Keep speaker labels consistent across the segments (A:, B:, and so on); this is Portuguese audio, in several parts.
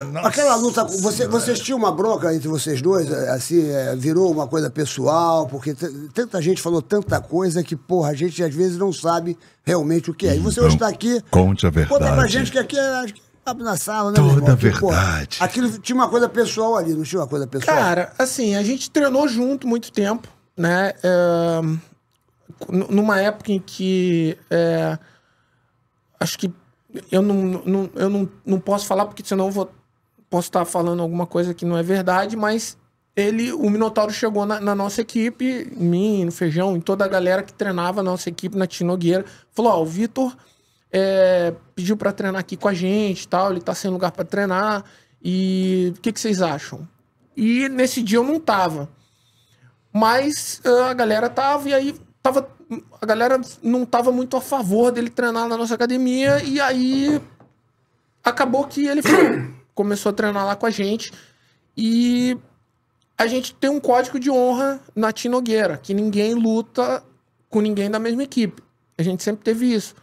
A: Nossa. Aquela luta, você, vocês tinham uma bronca entre vocês dois, é, assim, é, virou uma coisa pessoal, porque tanta gente falou tanta coisa que, porra, a gente às vezes não sabe realmente o que é. E você hoje está aqui. Conte a verdade. Conta pra gente que aqui é, é na sala, né? Toda a verdade.
B: Pô, aquilo tinha uma coisa pessoal ali, não tinha uma coisa pessoal? Cara, assim, a gente treinou junto muito tempo, né? É, numa época em que. É, acho que eu não, não, eu não, não posso falar porque senão eu vou posso estar tá falando alguma coisa que não é verdade, mas ele, o Minotauro chegou na, na nossa equipe, em mim, no Feijão, em toda a galera que treinava a nossa equipe na Tinogueira, falou: Ó, oh, o Vitor é, pediu para treinar aqui com a gente tal, ele tá sem lugar para treinar, e o que, que vocês acham? E nesse dia eu não tava. Mas ah, a galera tava, e aí tava, a galera não tava muito a favor dele treinar na nossa academia, e aí acabou que ele foi começou a treinar lá com a gente. E a gente tem um código de honra na Tinogueira, que ninguém luta com ninguém da mesma equipe. A gente sempre teve isso.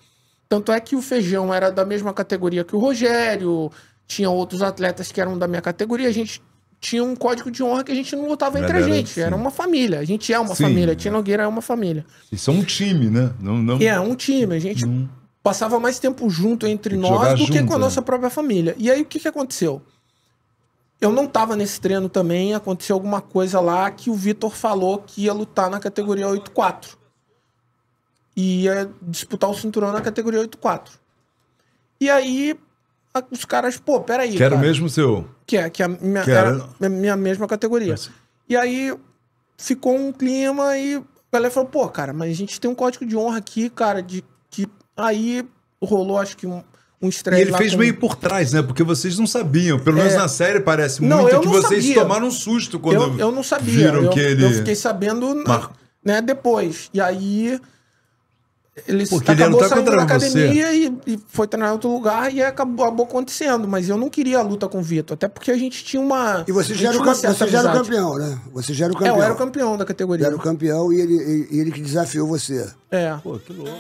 B: Tanto é que o Feijão era da mesma categoria que o Rogério, tinha outros atletas que eram da minha categoria, a gente tinha um código de honra que a gente não lutava entre a gente, sim. era uma família. A gente é uma sim, família, a Tinogueira é uma família. Isso
A: é um time, né?
B: Não, não... É, um time. A gente não passava mais tempo junto entre nós do junto, que com a né? nossa né? própria família. E aí o que, que aconteceu? Eu não estava nesse treino também, aconteceu alguma coisa lá que o Vitor falou que ia lutar na categoria 8-4. E ia disputar o cinturão na categoria 8-4. E aí a, os caras, pô, peraí. Quero cara. mesmo seu. Que é, que é a minha, Quero... era minha mesma categoria. E aí ficou um clima e a galera falou, pô, cara, mas a gente tem um código de honra aqui, cara, de que Aí rolou, acho que um, um estresse. E ele fez com... meio
A: por trás, né? Porque vocês não sabiam. Pelo é... menos na série parece não, muito que vocês sabia. tomaram um susto quando. Eu, eu não sabia. Viram eu, que ele... eu fiquei
B: sabendo Mar... né, depois. E aí ele Porque ele acabou ele saindo da academia e, e, foi treinar em outro lugar e acabou, acabou, acontecendo. Mas eu não queria a luta com o Vitor, até porque a gente tinha uma. E você já, era o, você já era o campeão,
A: né? Você já era o campeão. É, eu era o campeão da categoria. Era o campeão e ele, ele, ele que desafiou você. É. Pô, que louco.